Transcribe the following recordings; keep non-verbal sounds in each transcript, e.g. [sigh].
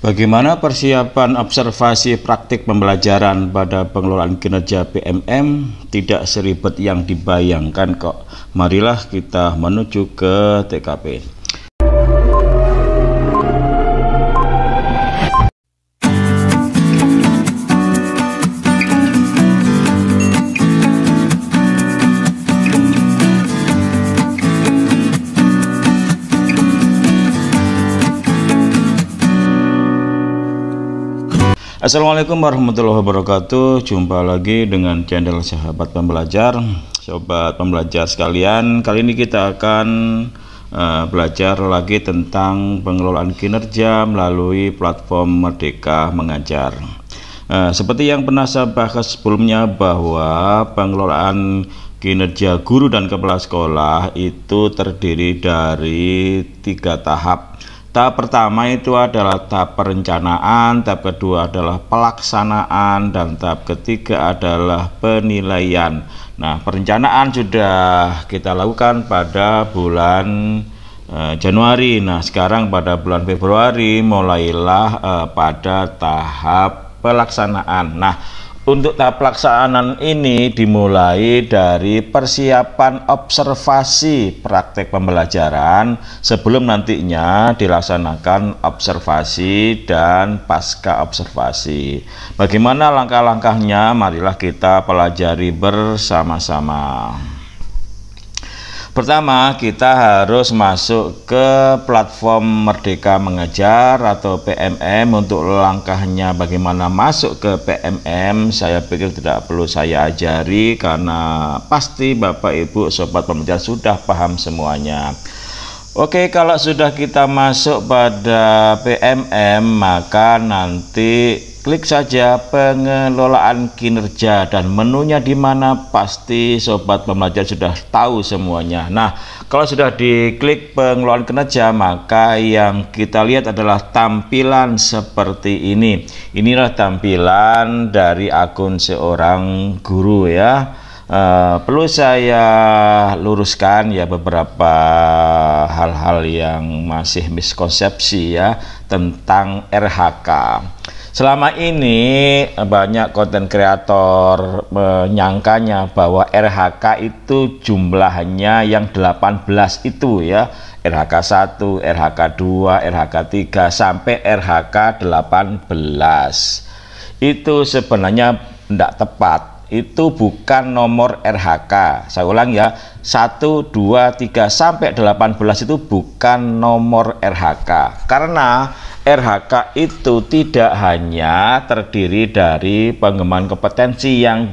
Bagaimana persiapan observasi praktik pembelajaran pada pengelolaan kinerja PMM tidak seribet yang dibayangkan kok. Marilah kita menuju ke TKP. Assalamualaikum warahmatullahi wabarakatuh Jumpa lagi dengan channel sahabat pembelajar Sobat pembelajar sekalian Kali ini kita akan uh, belajar lagi tentang pengelolaan kinerja Melalui platform Merdeka Mengajar uh, Seperti yang pernah saya bahas sebelumnya Bahwa pengelolaan kinerja guru dan kepala sekolah Itu terdiri dari tiga tahap Tahap pertama itu adalah tahap perencanaan, tahap kedua adalah pelaksanaan, dan tahap ketiga adalah penilaian. Nah, perencanaan sudah kita lakukan pada bulan eh, Januari. Nah, sekarang pada bulan Februari mulailah eh, pada tahap pelaksanaan. Nah, untuk tahap pelaksanaan ini dimulai dari persiapan observasi praktek pembelajaran sebelum nantinya dilaksanakan observasi dan pasca observasi. Bagaimana langkah-langkahnya? Marilah kita pelajari bersama-sama. Pertama, kita harus masuk ke platform Merdeka Mengajar atau PMM untuk langkahnya bagaimana masuk ke PMM. Saya pikir tidak perlu saya ajari karena pasti Bapak Ibu sobat pembelajar sudah paham semuanya. Oke, kalau sudah kita masuk pada PMM, maka nanti klik saja pengelolaan kinerja dan menunya di mana pasti sobat pembelajar sudah tahu semuanya nah kalau sudah diklik pengelolaan kinerja maka yang kita lihat adalah tampilan seperti ini inilah tampilan dari akun seorang guru ya Uh, perlu saya luruskan ya beberapa hal-hal yang masih miskonsepsi ya tentang RHK. Selama ini eh, banyak konten kreator menyangkanya bahwa RHK itu jumlahnya yang 18 itu ya. RHK 1, RHK 2, RHK 3 sampai RHK 18. Itu sebenarnya tidak tepat itu bukan nomor RHK. Saya ulang ya, 1, 2, 3, sampai 18 itu bukan nomor RHK. Karena RHK itu tidak hanya terdiri dari pengembangan kompetensi yang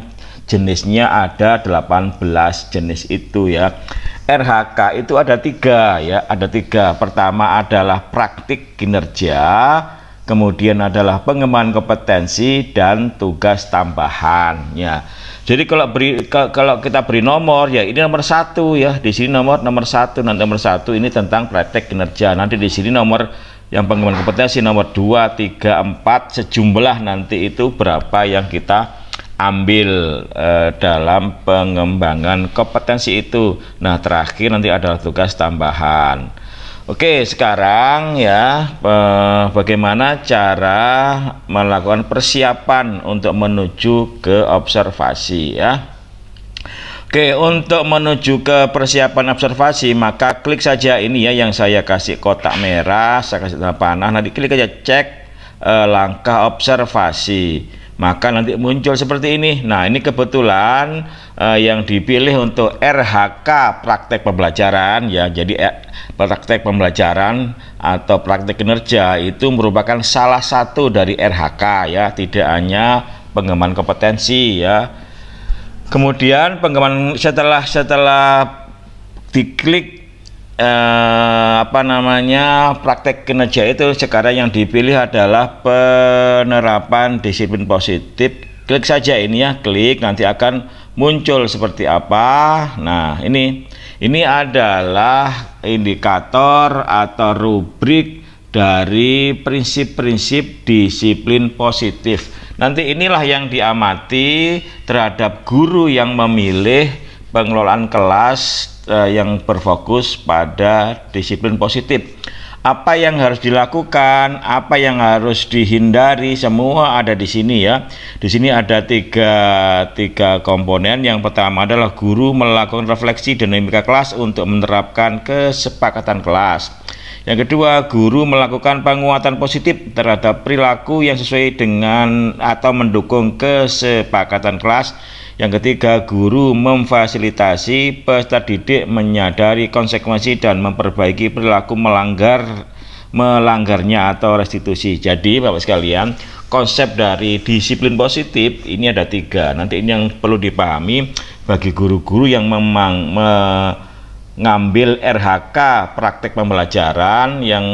jenisnya ada 18 jenis itu ya. RHK itu ada tiga ya, ada tiga. Pertama adalah praktik kinerja, kemudian adalah pengembangan kompetensi dan tugas tambahan ya jadi kalau beri kalau kita beri nomor ya ini nomor satu ya di sini nomor nomor satu nanti nomor satu ini tentang praktek kinerja nanti di sini nomor yang pengembangan kompetensi nomor 2, 3, 4 sejumlah nanti itu berapa yang kita ambil eh, dalam pengembangan kompetensi itu nah terakhir nanti adalah tugas tambahan Oke, sekarang ya eh, bagaimana cara melakukan persiapan untuk menuju ke observasi ya. Oke, untuk menuju ke persiapan observasi, maka klik saja ini ya yang saya kasih kotak merah, saya kasih tanda panah. Nanti klik aja cek eh, langkah observasi maka nanti muncul seperti ini. Nah, ini kebetulan eh, yang dipilih untuk RHK praktek pembelajaran ya. Jadi eh, praktek pembelajaran atau praktek kinerja itu merupakan salah satu dari RHK ya, tidak hanya pengembangan kompetensi ya. Kemudian pengembangan setelah setelah diklik eh, apa namanya praktek kinerja itu sekarang yang dipilih adalah penerapan disiplin positif klik saja ini ya klik nanti akan muncul seperti apa nah ini ini adalah indikator atau rubrik dari prinsip-prinsip disiplin positif nanti inilah yang diamati terhadap guru yang memilih pengelolaan kelas uh, yang berfokus pada disiplin positif. Apa yang harus dilakukan, apa yang harus dihindari, semua ada di sini ya. Di sini ada tiga, tiga komponen. Yang pertama adalah guru melakukan refleksi dinamika kelas untuk menerapkan kesepakatan kelas. Yang kedua, guru melakukan penguatan positif terhadap perilaku yang sesuai dengan atau mendukung kesepakatan kelas yang ketiga, guru memfasilitasi peserta didik menyadari konsekuensi dan memperbaiki perilaku melanggar melanggarnya atau restitusi. Jadi, Bapak sekalian, konsep dari disiplin positif ini ada tiga. Nanti ini yang perlu dipahami bagi guru-guru yang memang me ngambil RHK praktek pembelajaran yang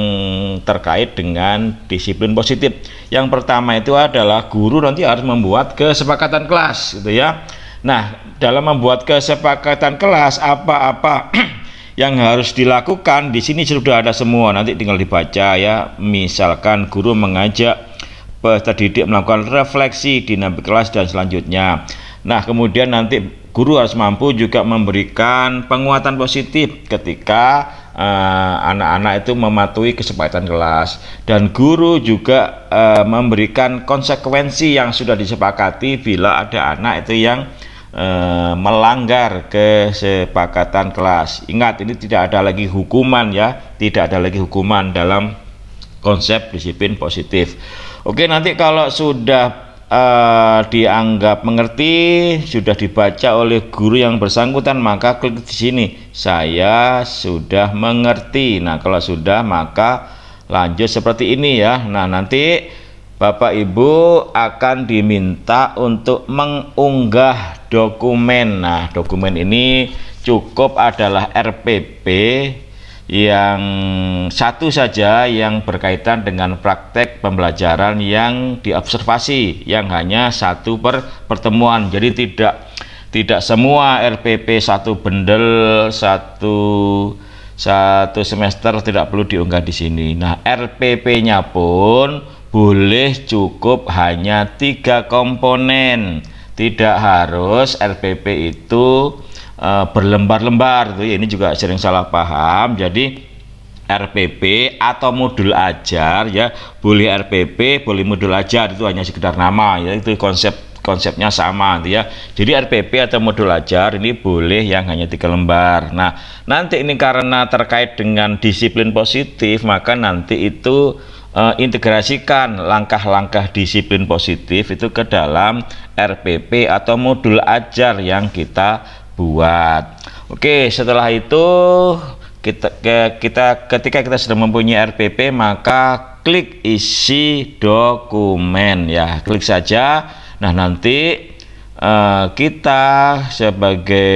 terkait dengan disiplin positif. Yang pertama itu adalah guru nanti harus membuat kesepakatan kelas gitu ya. Nah, dalam membuat kesepakatan kelas apa-apa [clears throat] yang harus dilakukan di sini sudah ada semua nanti tinggal dibaca ya. Misalkan guru mengajak peserta didik melakukan refleksi dinamik kelas dan selanjutnya. Nah, kemudian nanti guru harus mampu juga memberikan penguatan positif ketika eh, anak-anak uh, itu mematuhi kesepakatan kelas dan guru juga uh, memberikan konsekuensi yang sudah disepakati bila ada anak itu yang uh, melanggar kesepakatan kelas. Ingat ini tidak ada lagi hukuman ya, tidak ada lagi hukuman dalam konsep disiplin positif. Oke, nanti kalau sudah uh, dianggap mengerti sudah dibaca oleh guru yang bersangkutan maka klik di sini saya sudah mengerti nah kalau sudah maka lanjut seperti ini ya nah nanti Bapak Ibu akan diminta untuk mengunggah dokumen nah dokumen ini cukup adalah RPP yang satu saja yang berkaitan dengan praktek pembelajaran yang diobservasi yang hanya satu per pertemuan jadi tidak tidak semua RPP satu bendel satu satu semester tidak perlu diunggah di sini nah RPP-nya pun boleh cukup hanya tiga komponen tidak harus RPP itu Eh, berlembar-lembar tuh gitu. ini juga sering salah paham jadi RPP atau modul ajar ya boleh RPP boleh modul ajar itu hanya sekedar nama ya itu konsep konsepnya sama gitu ya jadi RPP atau modul ajar ini boleh yang hanya tiga lembar nah nanti ini karena terkait dengan disiplin positif maka nanti itu uh, integrasikan langkah-langkah disiplin positif itu ke dalam RPP atau modul ajar yang kita buat oke setelah itu kita kita ketika kita sudah mempunyai RPP maka klik isi dokumen ya klik saja nah nanti Uh, kita sebagai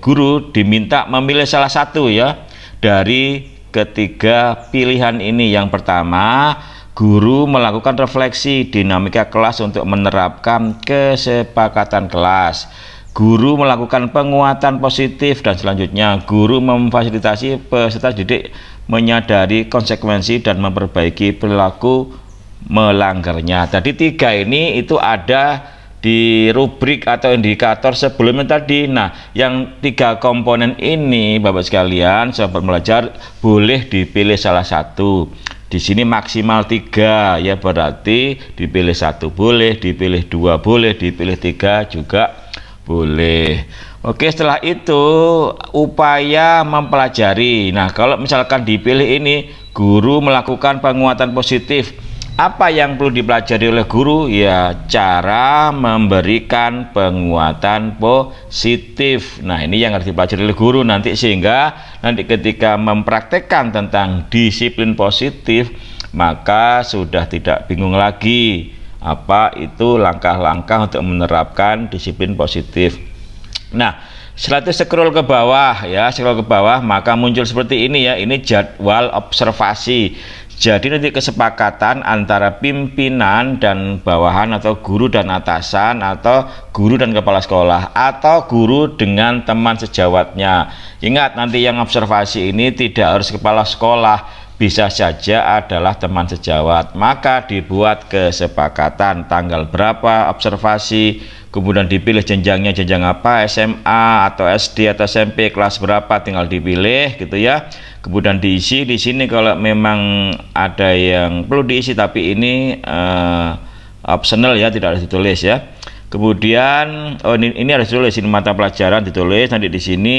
guru diminta memilih salah satu ya dari ketiga pilihan ini. Yang pertama, guru melakukan refleksi dinamika kelas untuk menerapkan kesepakatan kelas. Guru melakukan penguatan positif dan selanjutnya guru memfasilitasi peserta didik menyadari konsekuensi dan memperbaiki perilaku melanggarnya. Tadi tiga ini itu ada di rubrik atau indikator sebelumnya tadi. Nah, yang tiga komponen ini Bapak sekalian, sahabat belajar boleh dipilih salah satu di sini maksimal tiga ya berarti dipilih satu boleh dipilih dua boleh dipilih tiga juga boleh Oke setelah itu upaya mempelajari Nah kalau misalkan dipilih ini guru melakukan penguatan positif apa yang perlu dipelajari oleh guru ya cara memberikan penguatan positif nah ini yang harus dipelajari oleh guru nanti sehingga nanti ketika mempraktekkan tentang disiplin positif maka sudah tidak bingung lagi apa itu langkah-langkah untuk menerapkan disiplin positif. Nah, setelah itu scroll ke bawah ya, scroll ke bawah maka muncul seperti ini ya, ini jadwal observasi. Jadi nanti kesepakatan antara pimpinan dan bawahan atau guru dan atasan atau guru dan kepala sekolah atau guru dengan teman sejawatnya. Ingat nanti yang observasi ini tidak harus kepala sekolah, bisa saja adalah teman sejawat maka dibuat kesepakatan tanggal berapa observasi kemudian dipilih jenjangnya jenjang apa SMA atau SD atau SMP kelas berapa tinggal dipilih gitu ya kemudian diisi di sini kalau memang ada yang perlu diisi tapi ini uh, optional ya tidak harus ditulis ya kemudian oh ini, ini harus ditulis ini mata pelajaran ditulis nanti di sini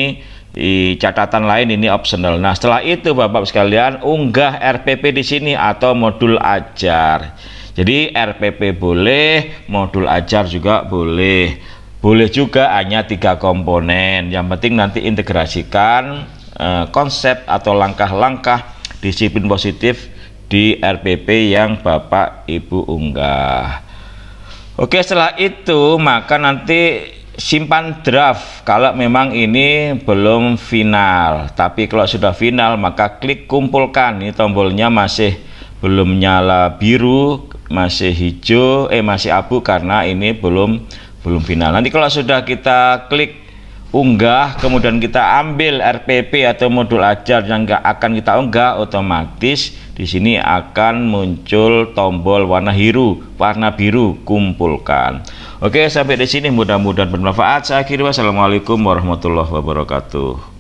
di catatan lain ini optional. Nah, setelah itu Bapak sekalian unggah RPP di sini atau modul ajar. Jadi RPP boleh, modul ajar juga boleh. Boleh juga hanya tiga komponen. Yang penting nanti integrasikan eh, konsep atau langkah-langkah disiplin positif di RPP yang Bapak Ibu unggah. Oke, setelah itu maka nanti simpan draft kalau memang ini belum final tapi kalau sudah final maka klik kumpulkan ini tombolnya masih belum nyala biru masih hijau eh masih abu karena ini belum belum final nanti kalau sudah kita klik unggah kemudian kita ambil RPP atau modul ajar yang akan kita unggah otomatis di sini akan muncul tombol warna biru, warna biru kumpulkan. Oke, sampai di sini mudah-mudahan bermanfaat. Saya akhiri wassalamualaikum warahmatullahi wabarakatuh.